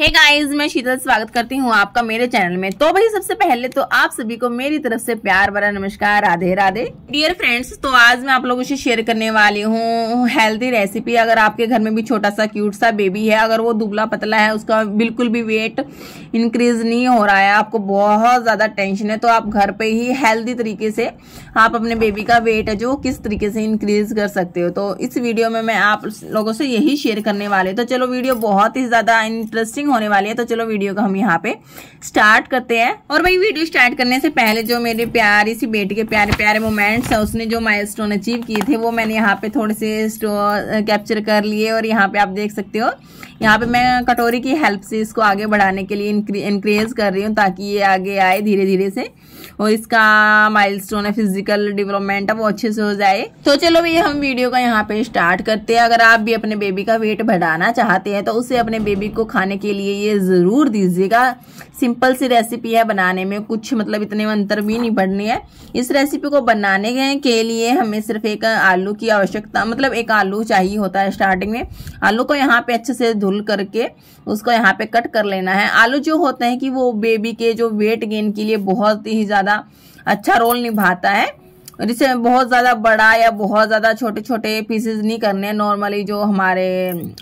हे hey guys मैं शीतल स्वागत करती हूँ आपका मेरे चैनल में तो भाई सबसे पहले तो आप सभी को मेरी तरफ से प्यार भरा नमस्कार राधे राधे डियर फ्रेंड्स तो आज मैं आप लोगों से शेयर करने वाली हूँ हेल्दी रेसिपी अगर आपके घर में भी छोटा सा क्यूट सा बेबी है अगर वो दुबला पतला है उसका बिल्कुल भी वेट इंक्रीज नहीं हो रहा है आपको बहुत ज़्यादा टेंशन है तो आप घर पर ही हेल्दी तरीके से आप अपने बेबी का वेट है जो किस तरीके से इंक्रीज कर सकते हो तो इस वीडियो में मैं आप लोगों से यही शेयर करने वाले तो चलो वीडियो बहुत ही ज़्यादा इंटरेस्टिंग स्टार्टिंग होने वाली है तो चलो वीडियो को हम यहाँ पे स्टार्ट करते हैं और भाई वीडियो स्टार्ट करने से पहले जो मेरे प्यारी सी बेटी के प्यारे प्यारे मोमेंट्स हैं उसने जो माइलस्टोन अचीव किए थे वो मैंने यहाँ पे थोड़े से कैप्चर कर लिए और यहाँ पे आप देख सकते हो यहाँ पे मैं कटोरी की हेल्प से इसको आगे बढ़ाने के लिए इंक्रेज कर रही हूँ ताकि ये आगे आए धीरे धीरे से और इसका माइलस्टोन है फिजिकल डेवलपमेंट है वो अच्छे से हो जाए तो चलो भैया हम वीडियो का यहाँ पे स्टार्ट करते हैं अगर आप भी अपने बेबी का वेट बढ़ाना चाहते हैं तो उसे अपने बेबी को खाने के के लिए ये ज़रूर दीजिएगा सिंपल सी रेसिपी है बनाने में कुछ मतलब इतने अंतर भी नहीं पड़नी है इस रेसिपी को बनाने के लिए हमें सिर्फ एक आलू की आवश्यकता मतलब एक आलू चाहिए होता है स्टार्टिंग में आलू को यहाँ पे अच्छे से धुल करके उसको यहाँ पे कट कर लेना है आलू जो होते हैं कि वो बेबी के जो वेट गेन के लिए बहुत ही ज़्यादा अच्छा रोल निभाता है जिसे बहुत ज़्यादा बड़ा या बहुत ज़्यादा छोटे छोटे पीसेस नहीं करने हैं नॉर्मली जो हमारे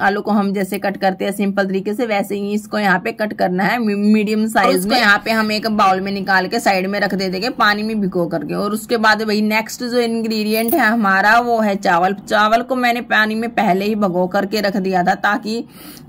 आलू को हम जैसे कट करते हैं सिंपल तरीके से वैसे ही इसको यहाँ पे कट करना है मीडियम साइज में यहाँ पे हम एक बाउल में निकाल के साइड में रख दे देंगे पानी में भिगो करके और उसके बाद वही नेक्स्ट जो इनग्रीडियंट है हमारा वो है चावल चावल को मैंने पानी में पहले ही भगो करके रख दिया था ताकि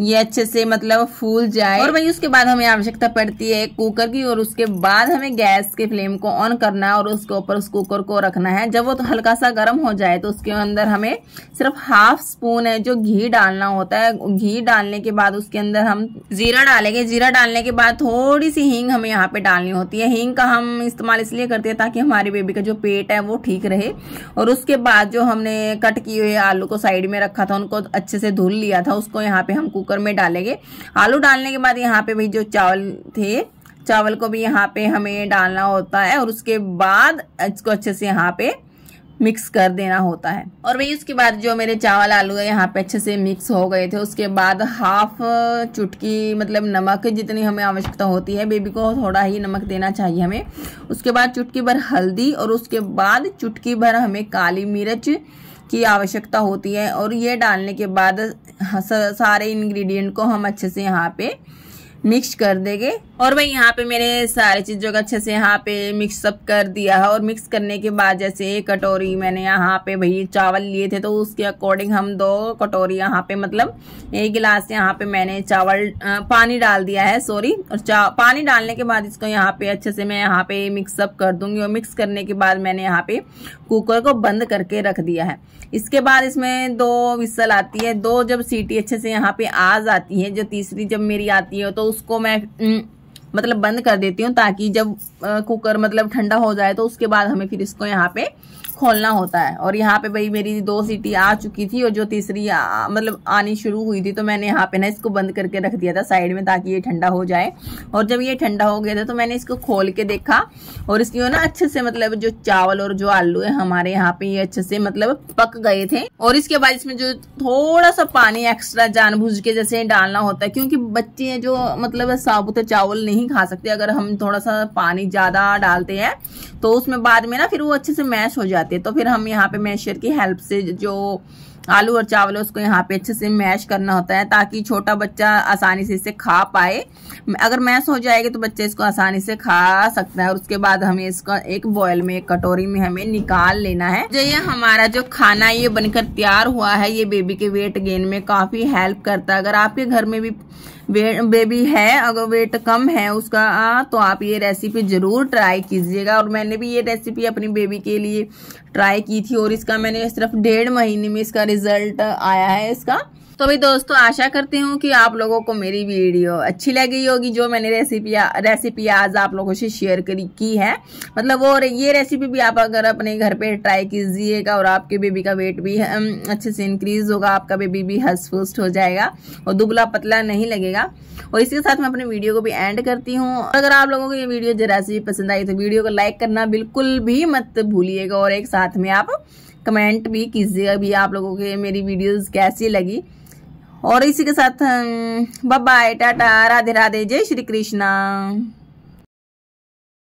ये अच्छे से मतलब फूल जाए और वही उसके बाद हमें आवश्यकता पड़ती है कुकर की और उसके बाद हमें गैस के फ्लेम को ऑन करना है और उसके ऊपर उस कुकर को रखना रखना है जब वो तो हल्का सा गर्म हो जाए तो उसके अंदर हमें सिर्फ हाफ स्पून है जो घी डालना होता है घी डालने के बाद उसके अंदर हम जीरा डालेंगे जीरा डालने के बाद थोड़ी सी हींग हमें यहाँ पे डालनी होती है हींग का हम इस्तेमाल इसलिए करते हैं ताकि हमारे बेबी का जो पेट है वो ठीक रहे और उसके बाद जो हमने कट किए हुए आलू को साइड में रखा था उनको अच्छे से धुल लिया था उसको यहाँ पे हम कुकर में डालेंगे आलू डालने के बाद यहाँ पे भी जो चावल थे चावल को भी यहाँ पे हमें डालना होता है और उसके बाद इसको अच्छे से यहाँ पे मिक्स कर देना होता है और वही उसके बाद जो मेरे चावल आलू है यहाँ पे अच्छे से मिक्स हो गए थे उसके बाद हाफ चुटकी मतलब नमक जितनी हमें आवश्यकता होती है बेबी को थोड़ा ही नमक देना चाहिए हमें उसके बाद चुटकी भर हल्दी और उसके बाद चुटकी भर हमें काली मिर्च की आवश्यकता होती है और ये डालने के बाद सारे इन्ग्रीडियंट को हम अच्छे से यहाँ पे मिक्स कर देंगे और भाई यहाँ पे मैंने सारे चीज़ों को अच्छे से यहाँ पे मिक्सअप कर दिया है और मिक्स करने के बाद जैसे कटोरी मैंने यहाँ पे भाई चावल लिए थे तो उसके अकॉर्डिंग हम दो कटोरी यहाँ पे मतलब एक गिलास यहाँ पे मैंने चावल पानी डाल दिया है सॉरी और पानी डालने के बाद इसको यहाँ पे अच्छे से मैं यहाँ पे मिक्सअप कर दूंगी और मिक्स करने के बाद मैंने यहाँ पे कुकर को बंद करके रख दिया है इसके बाद इसमें दो विसल आती है दो जब सीटी अच्छे से यहाँ पे आ जाती है जो तीसरी जब मेरी आती है तो उसको मैं मतलब बंद कर देती हूँ ताकि जब कुकर मतलब ठंडा हो जाए तो उसके बाद हमें फिर इसको यहाँ पे खोलना होता है और यहाँ पे भाई मेरी दो सीटी आ चुकी थी और जो तीसरी आ, मतलब आनी शुरू हुई थी तो मैंने यहाँ पे ना इसको बंद करके रख दिया था साइड में ताकि ये ठंडा हो जाए और जब ये ठंडा हो गया था तो मैंने इसको खोल के देखा और इसकी ना अच्छे से मतलब जो चावल और जो आलू है हमारे यहाँ पे ये अच्छे से मतलब पक गए थे और इसके बाद इसमें जो थोड़ा सा पानी एक्स्ट्रा जानबूझ के जैसे डालना होता है क्योंकि बच्चे जो मतलब साबुत चावल नहीं नहीं खा सकते अगर हम थोड़ा सा पानी ज़्यादा डालते हैं तो उसमें बाद में ना फिर वो अच्छे से मैश हो जाते हैं तो फिर हम यहाँ पे मैशर की हेल्प से जो आलू और चावल है उसको यहाँ पे अच्छे से मैश करना होता है ताकि छोटा बच्चा आसानी से इसे खा पाए अगर मैश हो जाएगी तो बच्चे इसको आसानी से खा सकता है और उसके बाद हमें इसका एक बॉयल में एक कटोरी में हमें निकाल लेना है जो ये हमारा जो खाना ये बनकर तैयार हुआ है ये बेबी के वेट गेन में काफ़ी हेल्प करता है अगर आपके घर में भी बेबी है अगर वेट कम है उसका आ, तो आप ये रेसिपी ज़रूर ट्राई कीजिएगा और मैंने भी ये रेसिपी अपनी बेबी के लिए ट्राई की थी और इसका मैंने सिर्फ डेढ़ महीने में इसका रिजल्ट आया है इसका तो भाई दोस्तों आशा करती हूँ कि आप लोगों को मेरी वीडियो अच्छी लगी होगी जो मैंने रेसिपी रेसिपी आज आप लोगों से शेयर करी की है मतलब वो ये रेसिपी भी आप अगर अपने घर पे ट्राई कीजिएगा और आपके बेबी का वेट भी अच्छे से इंक्रीज होगा आपका बेबी भी हंस हो जाएगा और दुबला पतला नहीं लगेगा और इसके साथ मैं अपने वीडियो को भी एंड करती हूँ अगर आप लोगों को ये वीडियो जरा सी पसंद आई तो वीडियो को लाइक करना बिल्कुल भी मत भूलिएगा और एक साथ में आप कमेंट भी कीजिएगा भी आप लोगों के मेरी वीडियोस कैसी लगी और इसी के साथ बाय टाटा राधे राधे जय श्री कृष्णा